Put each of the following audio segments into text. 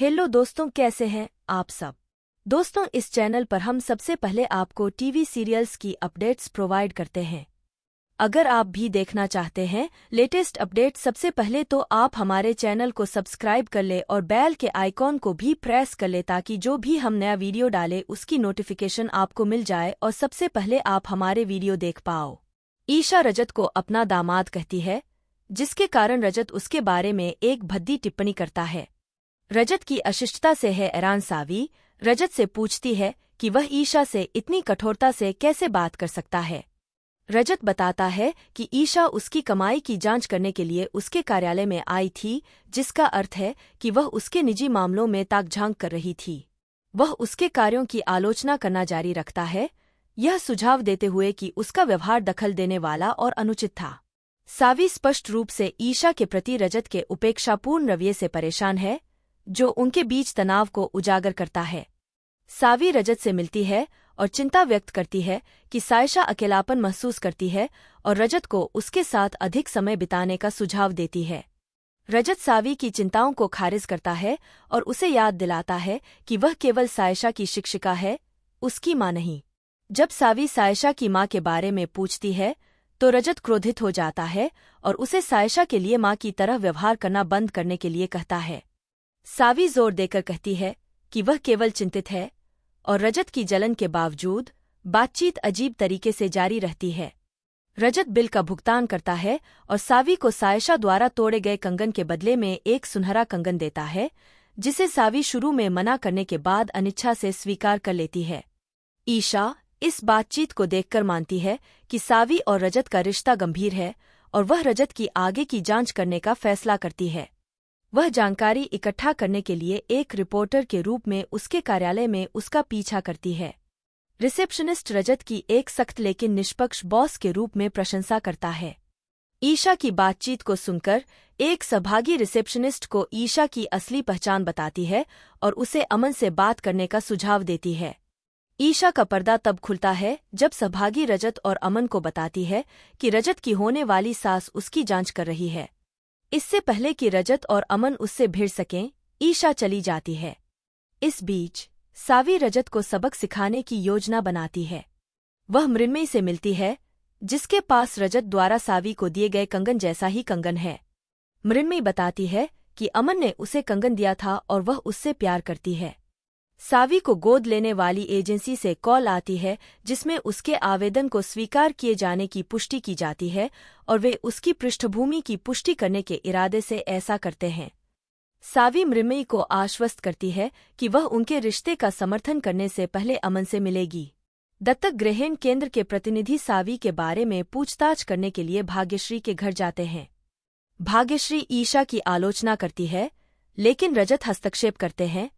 hello दोस्तों कैसे हैं आप सब दोस्तों इस चैनल पर हम सबसे पहले आपको टीवी सीरियल्स की अपडेट्स प्रोवाइड करते हैं अगर आप भी देखना चाहते हैं लेटेस्ट अपडेट सबसे पहले तो आप हमारे चैनल को सब्सक्राइब कर ले और बैल के आइकॉन को भी प्रेस कर ले ताकि जो भी हम नया वीडियो डाले उसकी नोटिफिकेशन आपको मिल जाए और सबसे पहले आप हमारे वीडियो देख पाओ ईशा रजत को अपना दामाद कहती है जिसके कारण रजत उसके बारे में एक भद्दी टिप्पणी करता है रजत की अशिष्टता से है ऐरान सावी रजत से पूछती है कि वह ईशा से इतनी कठोरता से कैसे बात कर सकता है रजत बताता है कि ईशा उसकी कमाई की जांच करने के लिए उसके कार्यालय में आई थी जिसका अर्थ है कि वह उसके निजी मामलों में ताकझांक कर रही थी वह उसके कार्यों की आलोचना करना जारी रखता है यह सुझाव देते हुए कि उसका व्यवहार दखल देने वाला और अनुचित था सावी स्पष्ट रूप से ईशा के प्रति रजत के उपेक्षापूर्ण रवैये से परेशान है जो उनके बीच तनाव को उजागर करता है सावी रजत से मिलती है और चिंता व्यक्त करती है कि सायशा अकेलापन महसूस करती है और रजत को उसके साथ अधिक समय बिताने का सुझाव देती है रजत सावी की चिंताओं को खारिज करता है और उसे याद दिलाता है कि वह केवल सायशा की शिक्षिका है उसकी माँ नहीं जब सावी सायशा की माँ के बारे में पूछती है तो रजत क्रोधित हो जाता है और उसे सायशा के लिए माँ की तरह व्यवहार करना बंद करने के लिए कहता है सावी जोर देकर कहती है कि वह केवल चिंतित है और रजत की जलन के बावजूद बातचीत अजीब तरीके से जारी रहती है रजत बिल का भुगतान करता है और सावी को सायशा द्वारा तोड़े गए कंगन के बदले में एक सुनहरा कंगन देता है जिसे सावी शुरू में मना करने के बाद अनिच्छा से स्वीकार कर लेती है ईशा इस बातचीत को देखकर मानती है कि सावी और रजत का रिश्ता गंभीर है और वह रजत की आगे की जांच करने का फैसला करती है वह जानकारी इकट्ठा करने के लिए एक रिपोर्टर के रूप में उसके कार्यालय में उसका पीछा करती है रिसेप्शनिस्ट रजत की एक सख्त लेकिन निष्पक्ष बॉस के रूप में प्रशंसा करता है ईशा की बातचीत को सुनकर एक सहभागी रिसेप्शनिस्ट को ईशा की असली पहचान बताती है और उसे अमन से बात करने का सुझाव देती है ईशा का पर्दा तब खुलता है जब सहभागी रजत और अमन को बताती है कि रजत की होने वाली सास उसकी जांच कर रही है इससे पहले कि रजत और अमन उससे भिड़ सकें ईशा चली जाती है इस बीच सावी रजत को सबक सिखाने की योजना बनाती है वह मृन्मय से मिलती है जिसके पास रजत द्वारा सावी को दिए गए कंगन जैसा ही कंगन है मृन्मयी बताती है कि अमन ने उसे कंगन दिया था और वह उससे प्यार करती है सावी को गोद लेने वाली एजेंसी से कॉल आती है जिसमें उसके आवेदन को स्वीकार किए जाने की पुष्टि की जाती है और वे उसकी पृष्ठभूमि की पुष्टि करने के इरादे से ऐसा करते हैं सावी मृमयी को आश्वस्त करती है कि वह उनके रिश्ते का समर्थन करने से पहले अमन से मिलेगी दत्तक ग्रहण केंद्र के प्रतिनिधि सावी के बारे में पूछताछ करने के लिए भाग्यश्री के घर जाते हैं भाग्यश्री ईशा की आलोचना करती है लेकिन रजत हस्तक्षेप करते हैं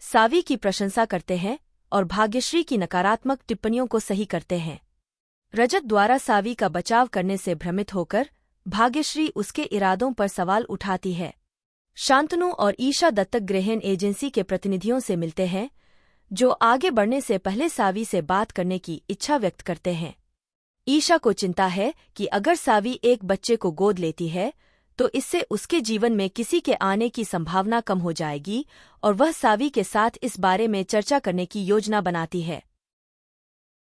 सावी की प्रशंसा करते हैं और भाग्यश्री की नकारात्मक टिप्पणियों को सही करते हैं रजत द्वारा सावी का बचाव करने से भ्रमित होकर भाग्यश्री उसके इरादों पर सवाल उठाती है शांतनु और ईशा दत्तक ग्रहण एजेंसी के प्रतिनिधियों से मिलते हैं जो आगे बढ़ने से पहले सावी से बात करने की इच्छा व्यक्त करते हैं ईशा को चिंता है कि अगर सावी एक बच्चे को गोद लेती है तो इससे उसके जीवन में किसी के आने की संभावना कम हो जाएगी और वह सावी के साथ इस बारे में चर्चा करने की योजना बनाती है